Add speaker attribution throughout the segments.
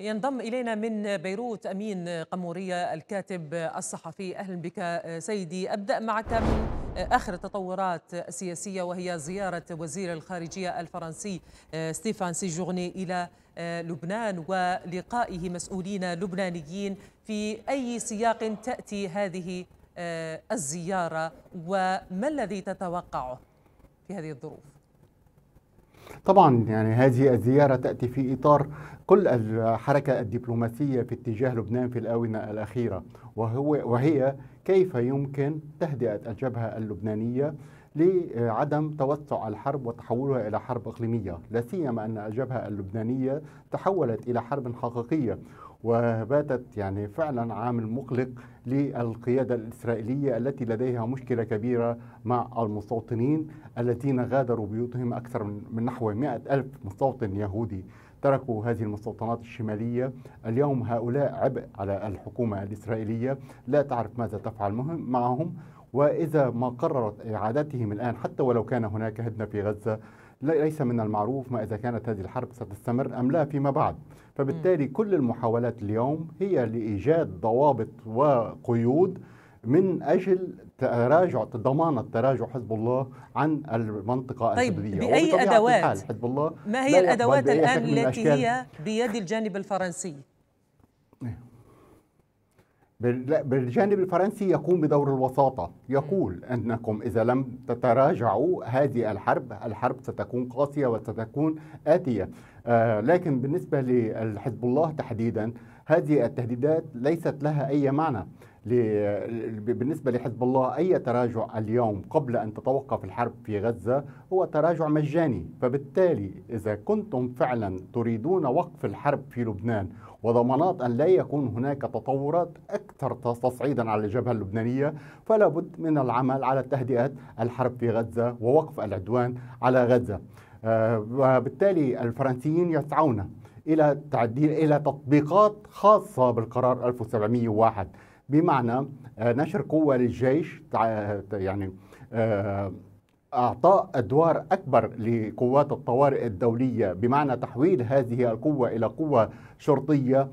Speaker 1: ينضم إلينا من بيروت أمين قمورية الكاتب الصحفي أهلا بك سيدي أبدأ معك من آخر التطورات السياسية وهي زيارة وزير الخارجية الفرنسي آه، ستيفان سيجورني إلى آه، لبنان ولقائه مسؤولين لبنانيين في أي سياق تأتي هذه آه، الزيارة وما الذي تتوقعه في هذه الظروف؟
Speaker 2: طبعا يعني هذه الزيارة تأتي في إطار كل الحركة الدبلوماسية في اتجاه لبنان في الآونة الأخيرة وهو وهي كيف يمكن تهدئة الجبهة اللبنانية لعدم توسع الحرب وتحولها الى حرب اقليميه، لا سيما ان الجبهه اللبنانيه تحولت الى حرب حقيقيه وباتت يعني فعلا عامل مقلق للقيادة الإسرائيلية التي لديها مشكلة كبيرة مع المستوطنين الذين غادروا بيوتهم أكثر من نحو 100 ألف مستوطن يهودي تركوا هذه المستوطنات الشمالية اليوم هؤلاء عبء على الحكومة الإسرائيلية لا تعرف ماذا تفعل معهم وإذا ما قررت إعادتهم الآن حتى ولو كان هناك هدنة في غزة ليس من المعروف ما إذا كانت هذه الحرب ستستمر أم لا فيما بعد فبالتالي كل المحاولات اليوم هي لإيجاد ضوابط وقيود من أجل تراجع ضمانة تراجع حزب الله عن المنطقة طيب الحدودية بأي أدوات حزب الله ما هي الأدوات الآن التي هي
Speaker 1: بيد الجانب الفرنسي
Speaker 2: بالجانب الفرنسي يقوم بدور الوساطة يقول أنكم إذا لم تتراجعوا هذه الحرب الحرب ستكون قاسية وستكون آتية آه، لكن بالنسبة لحزب الله تحديدا هذه التهديدات ليست لها أي معنى بالنسبة لحزب الله أي تراجع اليوم قبل أن تتوقف الحرب في غزة هو تراجع مجاني فبالتالي إذا كنتم فعلا تريدون وقف الحرب في لبنان وضمانات أن لا يكون هناك تطورات أكثر تصعيدا على الجبهة اللبنانية فلا بد من العمل على تهدئة الحرب في غزة ووقف العدوان على غزة آه، وبالتالي الفرنسيين يسعون الى تعديل الى تطبيقات خاصه بالقرار 1701 بمعنى آه، نشر قوه للجيش يعني آه، اعطاء ادوار اكبر لقوات الطوارئ الدوليه بمعنى تحويل هذه القوه الى قوه شرطيه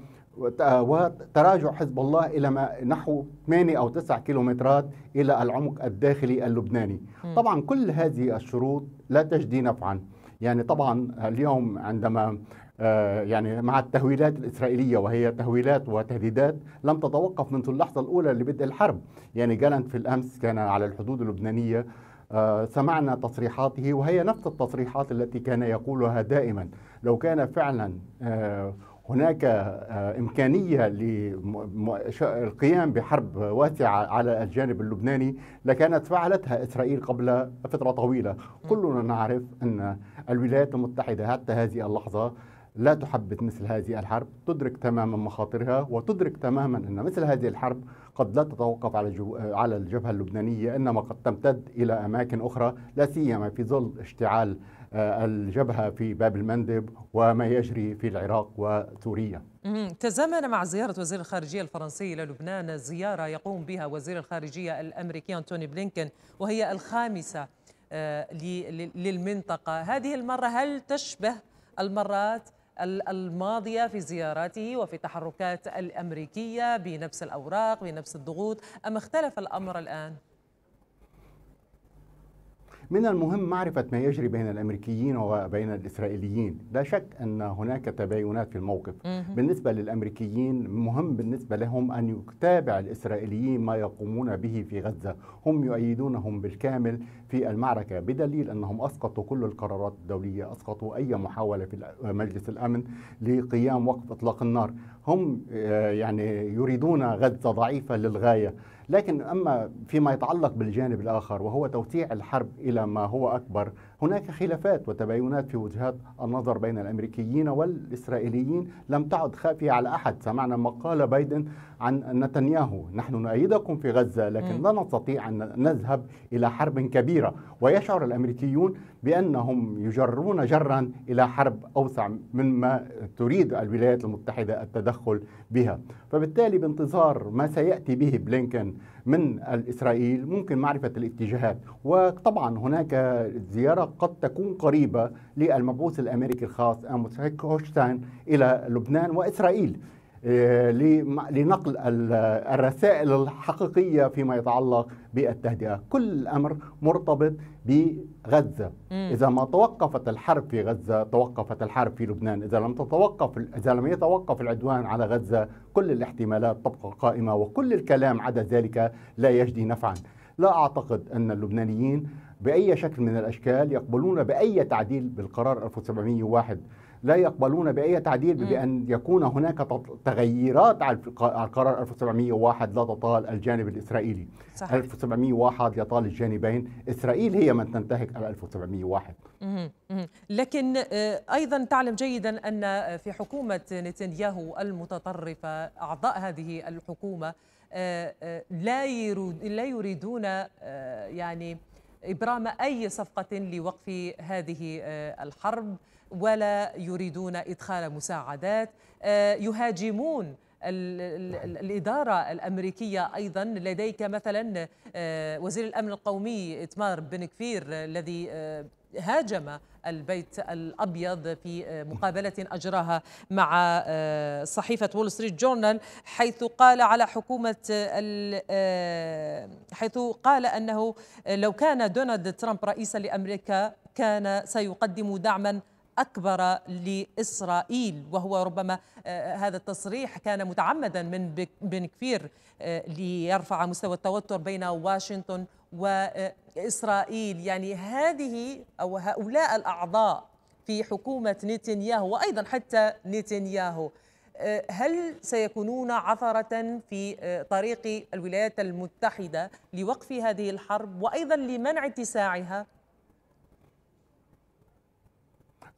Speaker 2: وتراجع حزب الله الى ما نحو 8 او 9 كيلومترات الى العمق الداخلي اللبناني. طبعا كل هذه الشروط لا تجدي نفعا. يعني طبعا اليوم عندما آه، يعني مع التهويلات الإسرائيلية وهي تهويلات وتهديدات لم تتوقف منذ اللحظة الأولى لبدء الحرب يعني جالنت في الأمس كان على الحدود اللبنانية آه، سمعنا تصريحاته وهي نفس التصريحات التي كان يقولها دائما لو كان فعلا آه، هناك آه، إمكانية للقيام بحرب واسعة على الجانب اللبناني لكانت فعلتها إسرائيل قبل فترة طويلة كلنا نعرف أن الولايات المتحدة حتى هذه اللحظة لا تحبذ مثل هذه الحرب تدرك تماما مخاطرها وتدرك تماما أن مثل هذه الحرب قد لا تتوقف على على الجبهة اللبنانية إنما قد تمتد إلى أماكن أخرى لا سيما في ظل اشتعال آه، الجبهة في باب المندب وما يجري في العراق وسوريا
Speaker 1: تزامن مع زيارة وزير الخارجية الفرنسي إلى لبنان زيارة يقوم بها وزير الخارجية الأمريكي أنتوني بلينكن وهي الخامسة آه، للمنطقة هذه المرة هل تشبه المرات الماضية في زياراته وفي التحركات الأمريكية بنفس الأوراق بنفس الضغوط أم اختلف الأمر الآن؟
Speaker 2: من المهم معرفة ما يجري بين الأمريكيين وبين الإسرائيليين لا شك أن هناك تباينات في الموقف بالنسبة للأمريكيين مهم بالنسبة لهم أن يتابع الإسرائيليين ما يقومون به في غزة هم يؤيدونهم بالكامل في المعركة بدليل أنهم أسقطوا كل القرارات الدولية أسقطوا أي محاولة في مجلس الأمن لقيام وقف إطلاق النار هم آه، يعني يريدون غزة ضعيفة للغاية لكن أما فيما يتعلق بالجانب الآخر وهو توسيع الحرب إلى ما هو أكبر هناك خلافات وتباينات في وجهات النظر بين الامريكيين والاسرائيليين لم تعد خافيه على احد، سمعنا ما قال بايدن عن نتنياهو، نحن نؤيدكم في غزه لكن لا نستطيع ان نذهب الى حرب كبيره، ويشعر الامريكيون بانهم يجرون جرا الى حرب اوسع مما تريد الولايات المتحده التدخل بها، فبالتالي بانتظار ما سياتي به بلينكن من إسرائيل ممكن معرفة الاتجاهات وطبعا هناك زيارة قد تكون قريبة للمبعوث الأمريكي الخاص أموس هوشتاين إلى لبنان وإسرائيل آه، لنقل الرسائل الحقيقية فيما يتعلق بالتهدئة كل الأمر مرتبط بغزة إذا ما توقفت الحرب في غزة توقفت الحرب في لبنان إذا لم تتوقف إذا لم يتوقف العدوان على غزة كل الاحتمالات تبقى قائمة وكل الكلام عدا ذلك لا يجدي نفعا لا أعتقد أن اللبنانيين بأي شكل من الأشكال يقبلون بأي تعديل بالقرار 1701 لا يقبلون بأي تعديل بأن يكون هناك تغييرات على القرار 1701 لا تطال الجانب الإسرائيلي صحيح. 1701 يطال الجانبين إسرائيل هي من تنتهك 1701
Speaker 1: لكن آه، أيضا تعلم جيدا أن آه، في حكومة نتنياهو المتطرفة أعضاء هذه الحكومة آه، لا لا يريدون يعني إبرام أي صفقة لوقف هذه الحرب ولا يريدون إدخال مساعدات آه، يهاجمون الإدارة الأمريكية أيضا لديك مثلا آه، وزير الأمن القومي إتمار بن كفير آه، الذي هاجم البيت الابيض في مقابله اجراها مع صحيفه وول ستريت جورنال حيث قال على حكومه حيث قال انه لو كان دونالد ترامب رئيسا لامريكا كان سيقدم دعما أكبر لإسرائيل وهو ربما آه، هذا التصريح كان متعمدا من بن كفير آه، ليرفع مستوى التوتر بين واشنطن وإسرائيل يعني هذه أو هؤلاء الأعضاء في حكومة نتنياهو وأيضا حتى نتنياهو آه، هل سيكونون عثرة في طريق الولايات المتحدة لوقف هذه الحرب وأيضا لمنع اتساعها؟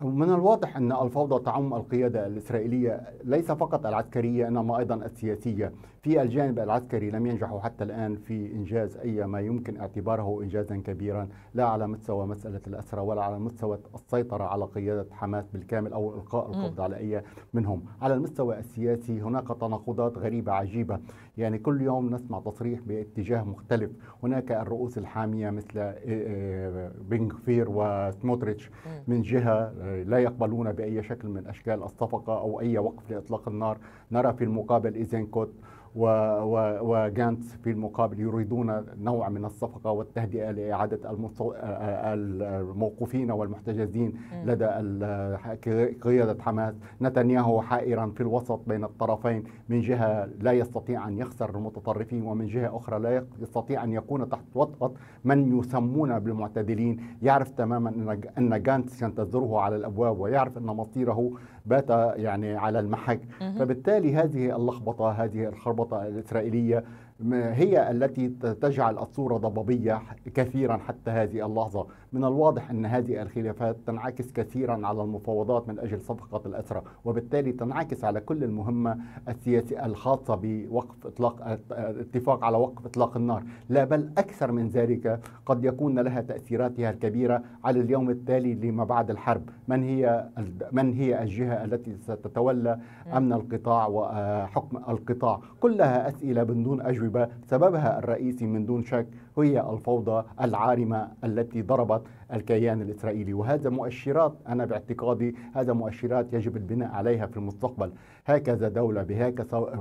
Speaker 2: من الواضح أن الفوضى تعم القيادة الإسرائيلية ليس فقط العسكرية إنما أيضا السياسية في الجانب العسكري لم ينجحوا حتى الآن في إنجاز أي ما يمكن اعتباره إنجازا كبيرا لا على مستوى مسألة الأسرى ولا على مستوى السيطرة على قيادة حماس بالكامل أو إلقاء القبض على أي منهم على المستوى السياسي هناك تناقضات غريبة عجيبة يعني كل يوم نسمع تصريح باتجاه مختلف هناك الرؤوس الحامية مثل آه، آه، بن وسموتريتش من جهة آه، لا يقبلون بأي شكل من أشكال الصفقة أو أي وقف لإطلاق النار نرى في المقابل إيزينكوت وجانتس في المقابل يريدون نوع من الصفقة والتهدئة لإعادة الموقوفين والمحتجزين لدى قيادة حماس نتنياهو حائرا في الوسط بين الطرفين من جهة لا يستطيع أن يخسر المتطرفين ومن جهة أخرى لا يستطيع أن يكون تحت وطأة من يسمون بالمعتدلين يعرف تماما أن جانتس ينتظره على الأبواب ويعرف أن مصيره بات يعني على المحك فبالتالي هذه اللخبطة هذه الخربطة الإسرائيلية هي التي تجعل الصورة ضبابية كثيرا حتى هذه اللحظة من الواضح أن هذه الخلافات تنعكس كثيرا على المفاوضات من أجل صفقة الأسرة وبالتالي تنعكس على كل المهمة السياسية الخاصة بوقف إطلاق الاتفاق آه، على وقف إطلاق النار لا بل أكثر من ذلك قد يكون لها تأثيراتها الكبيرة على اليوم التالي لما بعد الحرب من هي من هي الجهة التي ستتولى أمن القطاع وحكم آه، القطاع كلها أسئلة من دون أجوبة التجربة سببها الرئيسي من دون شك هي الفوضى العارمة التي ضربت الكيان الإسرائيلي وهذا مؤشرات أنا باعتقادي هذا مؤشرات يجب البناء عليها في المستقبل هكذا دولة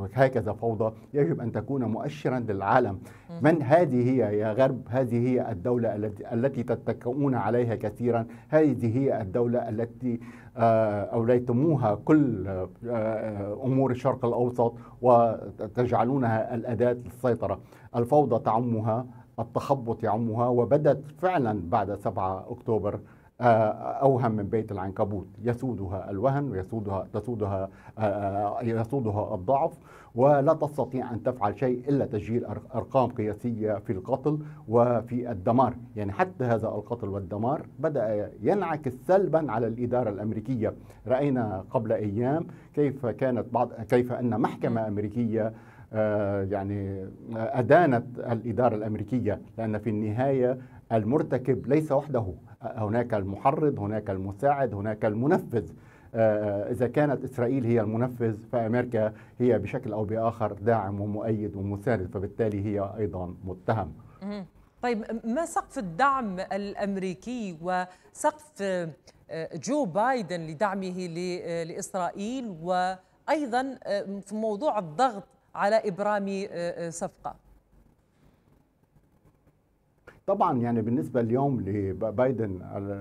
Speaker 2: بهكذا فوضى يجب أن تكون مؤشرا للعالم من هذه هي يا غرب هذه هي الدولة التي تتكئون عليها كثيرا هذه هي الدولة التي آه، أوليتموها كل آه، آه، أمور الشرق الأوسط وتجعلونها الأداة للسيطرة الفوضى تعمها التخبط يعمها وبدت فعلا بعد 7 أكتوبر أوهم من بيت العنكبوت يسودها الوهن ويسودها تسودها يسودها الضعف ولا تستطيع أن تفعل شيء إلا تسجيل أرقام قياسية في القتل وفي الدمار يعني حتى هذا القتل والدمار بدأ ينعكس سلبا على الإدارة الأمريكية رأينا قبل أيام كيف كانت بعض كيف أن محكمة أمريكية آه، يعني أدانت الإدارة الأمريكية لأن في النهاية المرتكب ليس وحده هناك المحرض هناك المساعد هناك المنفذ آه، إذا كانت إسرائيل هي المنفذ فأمريكا هي بشكل أو بآخر داعم ومؤيد ومساند فبالتالي هي أيضا متهم
Speaker 1: طيب ما سقف الدعم الأمريكي وسقف آه، جو بايدن لدعمه آه، لإسرائيل وأيضا في موضوع الضغط على إبرام صفقة
Speaker 2: طبعا يعني بالنسبه اليوم لبايدن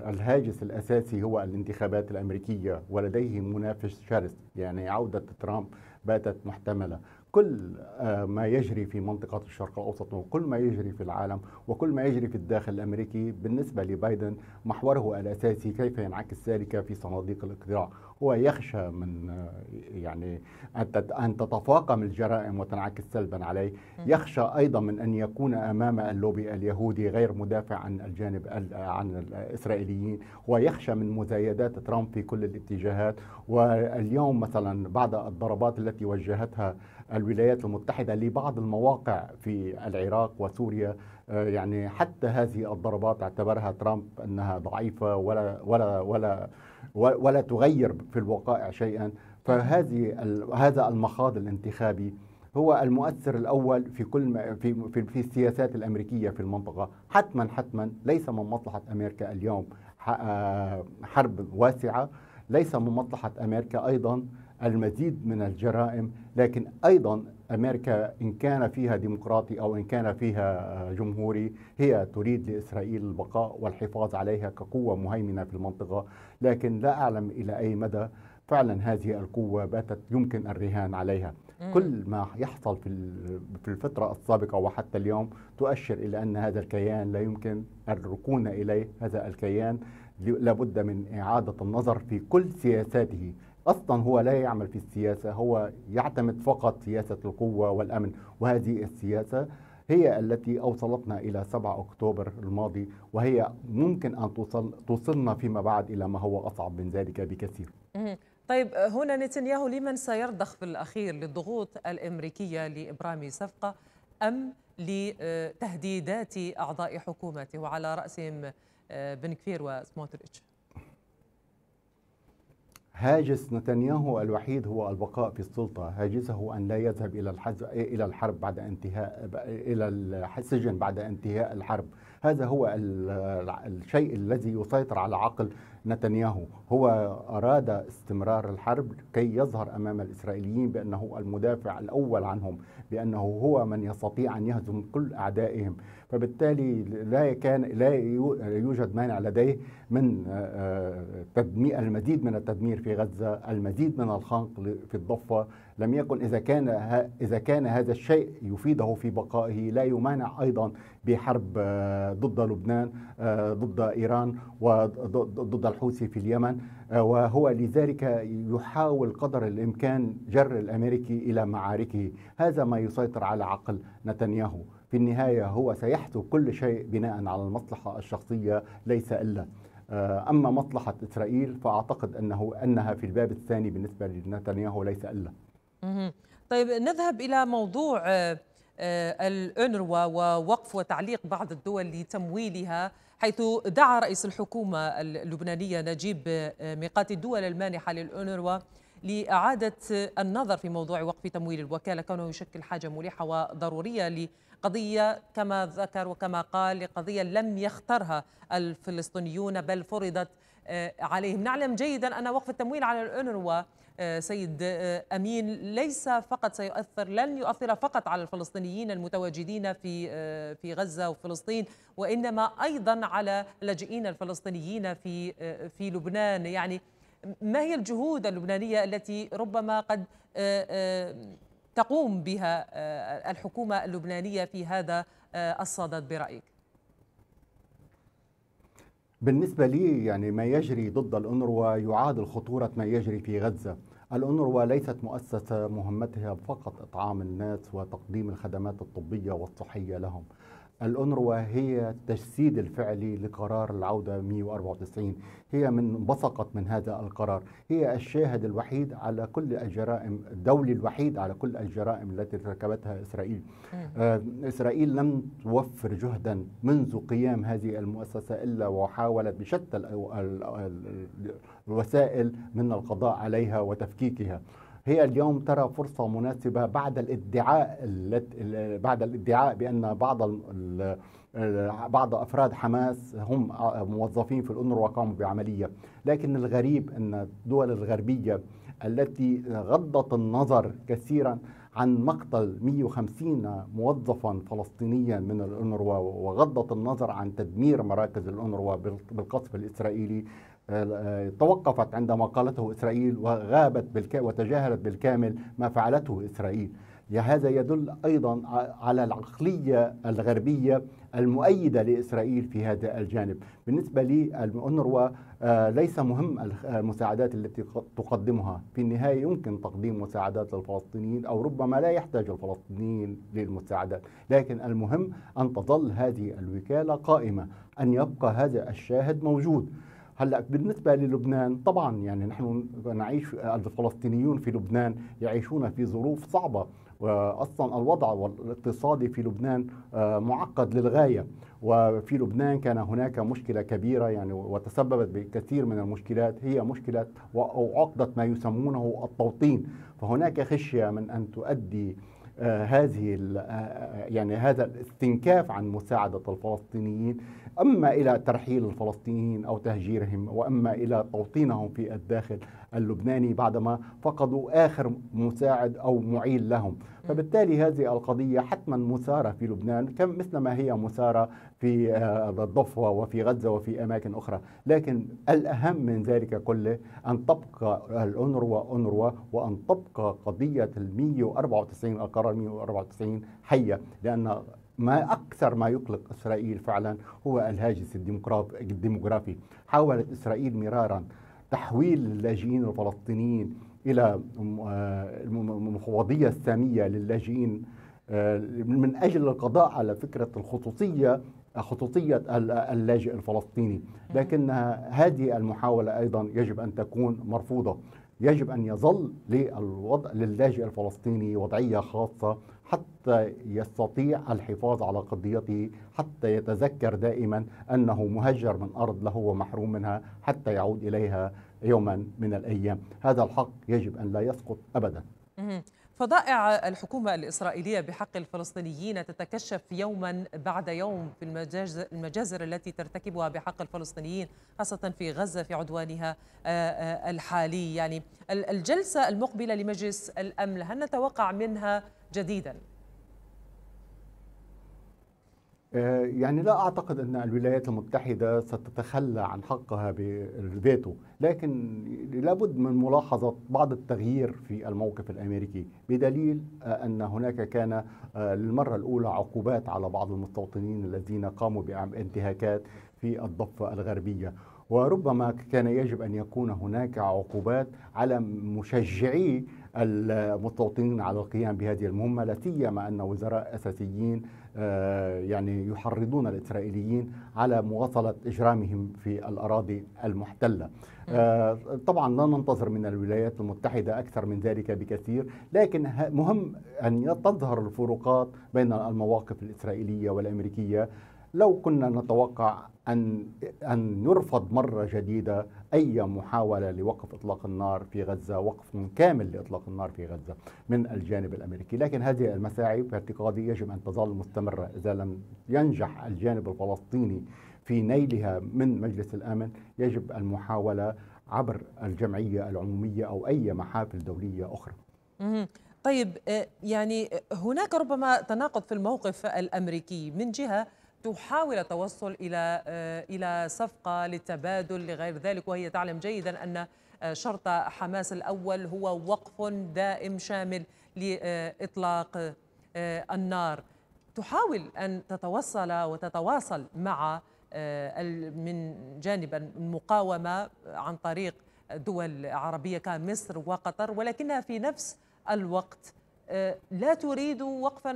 Speaker 2: الهاجس الاساسي هو الانتخابات الامريكيه ولديه منافس شرس يعني عوده ترامب باتت محتمله كل آه، ما يجري في منطقة الشرق الأوسط وكل ما يجري في العالم وكل ما يجري في الداخل الأمريكي بالنسبة لبايدن محوره الأساسي كيف ينعكس ذلك في صناديق الاقتراع هو يخشى من آه، يعني أن تتفاقم الجرائم وتنعكس سلبا عليه يخشى أيضا من أن يكون أمام اللوبي اليهودي غير مدافع عن الجانب عن الإسرائيليين ويخشى من مزايدات ترامب في كل الاتجاهات واليوم مثلا بعد الضربات التي وجهتها الولايات المتحدة لبعض المواقع في العراق وسوريا آه، يعني حتى هذه الضربات اعتبرها ترامب أنها ضعيفة ولا ولا ولا ولا تغير في الوقائع شيئا فهذه هذا المخاض الانتخابي هو المؤثر الاول في كل ما في في, في السياسات الامريكيه في المنطقه حتما حتما ليس من مصلحه امريكا اليوم آه، حرب واسعه ليس من مصلحه امريكا ايضا المزيد من الجرائم لكن أيضا أمريكا إن كان فيها ديمقراطي أو إن كان فيها جمهوري هي تريد لإسرائيل البقاء والحفاظ عليها كقوة مهيمنة في المنطقة لكن لا أعلم إلى أي مدى فعلا هذه القوة باتت يمكن الرهان عليها مم. كل ما يحصل في في الفترة السابقة وحتى اليوم تؤشر إلى أن هذا الكيان لا يمكن الركون إليه هذا الكيان لابد من إعادة النظر في كل سياساته اصلا هو لا يعمل في السياسه هو يعتمد فقط سياسه القوه والامن وهذه السياسه هي التي اوصلتنا الى 7 اكتوبر الماضي وهي ممكن ان توصل توصلنا فيما بعد الى ما هو اصعب من ذلك بكثير.
Speaker 1: طيب هنا نتنياهو لمن سيرضخ في الاخير للضغوط الامريكيه لابرام صفقه ام لتهديدات اعضاء حكومته وعلى راسهم آه، بن كفير وسموتريتش؟
Speaker 2: هاجس نتنياهو الوحيد هو البقاء في السلطة هاجسه أن لا يذهب إلى الحز... إلى الحرب بعد انتهاء إلى السجن بعد انتهاء الحرب هذا هو الشيء الذي يسيطر على عقل نتنياهو هو أراد استمرار الحرب كي يظهر أمام الإسرائيليين بأنه المدافع الأول عنهم بأنه هو من يستطيع أن يهزم كل أعدائهم فبالتالي لا كان لا يوجد مانع لديه من آه، آه، تدمير المزيد من التدمير في غزة المزيد من الخنق في الضفة لم يكن إذا كان إذا كان هذا الشيء يفيده في بقائه لا يمانع أيضا بحرب آه، ضد لبنان آه، ضد إيران وضد الحوثي في اليمن آه، وهو لذلك يحاول قدر الإمكان جر الأمريكي إلى معاركه هذا ما يسيطر على عقل نتنياهو في النهاية هو سيحث كل شيء بناء على المصلحة الشخصية ليس إلا أما مصلحة إسرائيل فأعتقد أنه أنها في الباب الثاني بالنسبة لنتنياهو ليس إلا
Speaker 1: طيب نذهب إلى موضوع آه، آه، الأنروا ووقف وتعليق بعض الدول لتمويلها حيث دعا رئيس الحكومة اللبنانية نجيب آه، ميقات الدول المانحة للأنروا لإعادة النظر في موضوع وقف تمويل الوكالة كونه يشكل حاجة ملحة وضرورية لقضية كما ذكر وكما قال لقضية لم يخترها الفلسطينيون بل فرضت آه، عليهم نعلم جيدا أن وقف التمويل على الأنروا آه، سيد آه، أمين ليس فقط سيؤثر لن يؤثر فقط على الفلسطينيين المتواجدين في في غزة وفلسطين وإنما أيضا على اللاجئين الفلسطينيين في في لبنان يعني ما هي الجهود اللبنانية التي ربما قد تقوم بها الحكومة اللبنانية في هذا الصدد برأيك؟
Speaker 2: بالنسبة لي يعني ما يجري ضد الأونروا يعادل خطورة ما يجري في غزة الأونروا ليست مؤسسة مهمتها فقط إطعام الناس وتقديم الخدمات الطبية والصحية لهم الأنروا هي التجسيد الفعلي لقرار العودة 194 هي من انبثقت من هذا القرار هي الشاهد الوحيد على كل الجرائم الدولي الوحيد على كل الجرائم التي ارتكبتها إسرائيل آه إسرائيل لم توفر جهدا منذ قيام هذه المؤسسة إلا وحاولت بشتى الوسائل من القضاء عليها وتفكيكها هي اليوم ترى فرصة مناسبة بعد الادعاء بعد الادعاء بأن بعض بعض افراد حماس هم موظفين في الأنر وقاموا بعمليه، لكن الغريب ان الدول الغربيه التي غضت النظر كثيرا عن مقتل 150 موظفا فلسطينيا من الانروا وغضت النظر عن تدمير مراكز الانروا بالقصف الاسرائيلي توقفت عندما قالته إسرائيل وغابت بالك وتجاهلت بالكامل ما فعلته إسرائيل هذا يدل أيضا على العقلية الغربية المؤيدة لإسرائيل في هذا الجانب بالنسبة للأونروا آه، ليس مهم آه، المساعدات التي تقدمها في النهاية يمكن تقديم مساعدات للفلسطينيين أو ربما لا يحتاج الفلسطينيين للمساعدات لكن المهم أن تظل هذه الوكالة قائمة أن يبقى هذا الشاهد موجود هلا بالنسبه للبنان طبعا يعني نحن نعيش الفلسطينيون في لبنان يعيشون في ظروف صعبه واصلا الوضع الاقتصادي في لبنان آه، معقد للغايه وفي لبنان كان هناك مشكله كبيره يعني وتسببت بكثير من المشكلات هي مشكله او عقده ما يسمونه التوطين فهناك خشيه من ان تؤدي هذه آه، آه، يعني هذا الاستنكاف عن مساعدة الفلسطينيين أما إلى ترحيل الفلسطينيين أو تهجيرهم وأما إلى توطينهم في الداخل اللبناني بعدما فقدوا آخر مساعد أو معيل لهم فبالتالي هذه القضية حتما مثارة في لبنان كم مثل ما هي مثارة في آه، الضفة وفي غزة وفي أماكن أخرى لكن الأهم من ذلك كله أن تبقى الأنروا أنروا وأن تبقى قضية ال 194 القرار 194 حية لأن ما أكثر ما يقلق إسرائيل فعلا هو الهاجس الديموغرافي حاولت إسرائيل مرارا تحويل اللاجئين الفلسطينيين الى آه، المفوضيه الساميه للاجئين آه، من اجل القضاء على فكره الخصوصيه خصوصية اللاجئ الفلسطيني لكن هذه المحاولة أيضا يجب أن تكون مرفوضة يجب أن يظل للوضع للاجئ الفلسطيني وضعية خاصة حتى يستطيع الحفاظ على قضيته حتى يتذكر دائما أنه مهجر من أرض له ومحروم منها حتى يعود إليها يوما من الأيام هذا الحق يجب أن لا يسقط أبدا
Speaker 1: فضائع الحكومة الإسرائيلية بحق الفلسطينيين تتكشف يوما بعد يوم في المجازر التي ترتكبها بحق الفلسطينيين خاصة في غزة في عدوانها آه، آه، الحالي يعني الجلسة المقبلة لمجلس الأمن هل نتوقع منها جديدا؟
Speaker 2: آه، يعني لا أعتقد أن الولايات المتحدة ستتخلى عن حقها بالفيتو لكن لابد من ملاحظة بعض التغيير في الموقف الأمريكي بدليل آه، أن هناك كان آه، للمرة الأولى عقوبات على بعض المستوطنين الذين قاموا بانتهاكات في الضفة الغربية وربما كان يجب أن يكون هناك عقوبات على مشجعي المتوطنين على القيام بهذه المهمة لا سيما أن وزراء أساسيين آه، يعني يحرضون الإسرائيليين على مواصلة إجرامهم في الأراضي المحتلة آه، طبعا لا ننتظر من الولايات المتحدة أكثر من ذلك بكثير لكن مهم أن تظهر الفروقات بين المواقف الإسرائيلية والأمريكية لو كنا نتوقع أن أن يرفض مرة جديدة أي محاولة لوقف إطلاق النار في غزة وقف كامل لإطلاق النار في غزة من الجانب الأمريكي لكن هذه المساعي في اعتقادي يجب أن تظل مستمرة إذا لم ينجح الجانب الفلسطيني في نيلها من مجلس الأمن يجب المحاولة عبر الجمعية العمومية أو أي محافل دولية أخرى
Speaker 1: طيب آه، يعني هناك ربما تناقض في الموقف الأمريكي من جهة تحاول التوصل إلى آه، إلى صفقة للتبادل لغير ذلك وهي تعلم جيدا أن آه، شرط حماس الأول هو وقف دائم شامل لإطلاق آه، النار تحاول أن تتوصل وتتواصل مع من جانب المقاومة عن طريق دول عربية كمصر وقطر ولكنها في نفس الوقت آه، لا تريد وقفا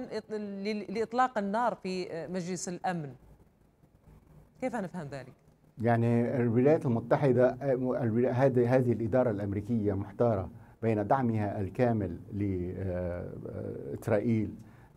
Speaker 1: لاطلاق النار في آه، مجلس الامن كيف نفهم ذلك
Speaker 2: يعني الولايات المتحده آه، هذه هذه الاداره الامريكيه محتاره بين دعمها الكامل لاسرائيل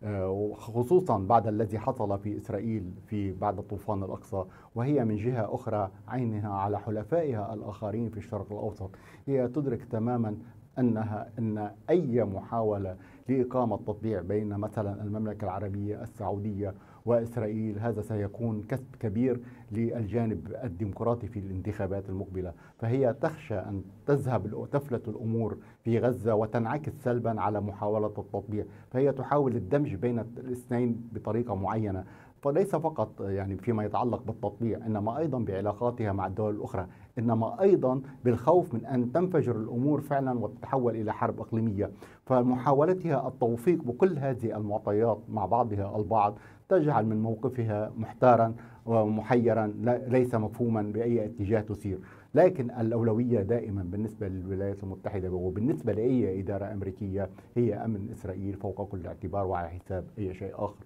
Speaker 2: وخصوصا بعد الذي حصل في اسرائيل في بعد طوفان الاقصى وهي من جهه اخرى عينها على حلفائها الاخرين في الشرق الاوسط هي تدرك تماما انها ان اي محاوله لإقامة تطبيع بين مثلا المملكة العربية السعودية وإسرائيل هذا سيكون كسب كبير للجانب الديمقراطي في الانتخابات المقبلة فهي تخشى أن تذهب تفلت الأمور في غزة وتنعكس سلبا على محاولة التطبيع فهي تحاول الدمج بين الاثنين بطريقة معينة فليس فقط يعني فيما يتعلق بالتطبيع انما ايضا بعلاقاتها مع الدول الاخرى انما ايضا بالخوف من ان تنفجر الامور فعلا وتتحول الى حرب اقليميه فمحاولتها التوفيق بكل هذه المعطيات مع بعضها البعض تجعل من موقفها محتارا ومحيرا ليس مفهوما باي اتجاه تسير لكن الأولوية دائما بالنسبة للولايات المتحدة وبالنسبة لأي إدارة أمريكية هي أمن إسرائيل فوق كل اعتبار وعلى حساب أي شيء آخر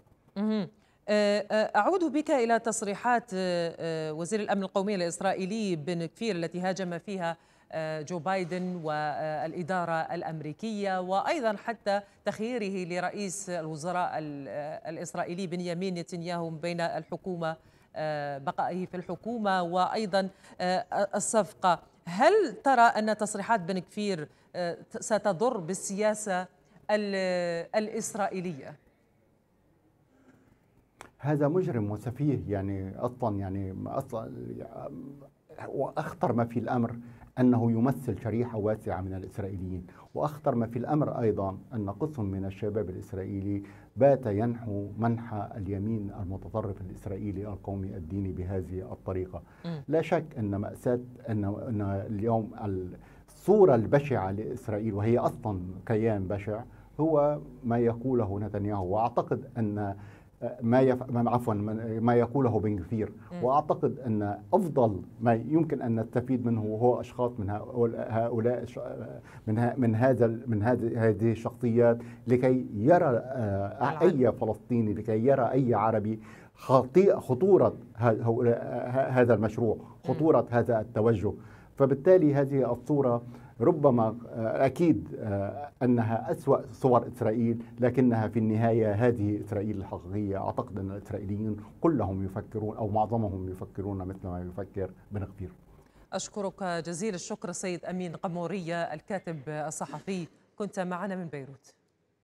Speaker 1: آه، آه، أعود بك إلى تصريحات آه، وزير الأمن القومي الإسرائيلي بن كفير التي هاجم فيها جو بايدن والإدارة الأمريكية وأيضا حتى تخييره لرئيس الوزراء الإسرائيلي بنيامين نتنياهو بين الحكومة بقائه في الحكومة وأيضا الصفقة هل ترى أن تصريحات بن كفير ستضر بالسياسة الإسرائيلية؟
Speaker 2: هذا مجرم وسفيه يعني اصلا يعني اصلا واخطر ما في الامر انه يمثل شريحه واسعه من الاسرائيليين، واخطر ما في الامر ايضا ان قسم من الشباب الاسرائيلي بات ينحو منحى اليمين المتطرف الاسرائيلي القومي الديني بهذه الطريقه. لا شك ان ماساه ان ان اليوم الصوره البشعه لاسرائيل وهي اصلا كيان بشع هو ما يقوله نتنياهو واعتقد ان ما يف... عفوا ما يقوله بنكفير واعتقد ان افضل ما يمكن ان نستفيد منه هو اشخاص من هؤلاء من من هذا من هذه الشخصيات لكي يرى آه، اي فلسطيني لكي يرى اي عربي خطوره هذا المشروع خطوره هذا التوجه فبالتالي هذه الصوره ربما آه، أكيد آه، أنها أسوأ صور إسرائيل لكنها في النهاية هذه إسرائيل الحقيقية أعتقد أن الإسرائيليين كلهم يفكرون أو معظمهم يفكرون مثل ما يفكر بن غفير
Speaker 1: أشكرك جزيل الشكر سيد أمين قمورية الكاتب الصحفي كنت معنا من بيروت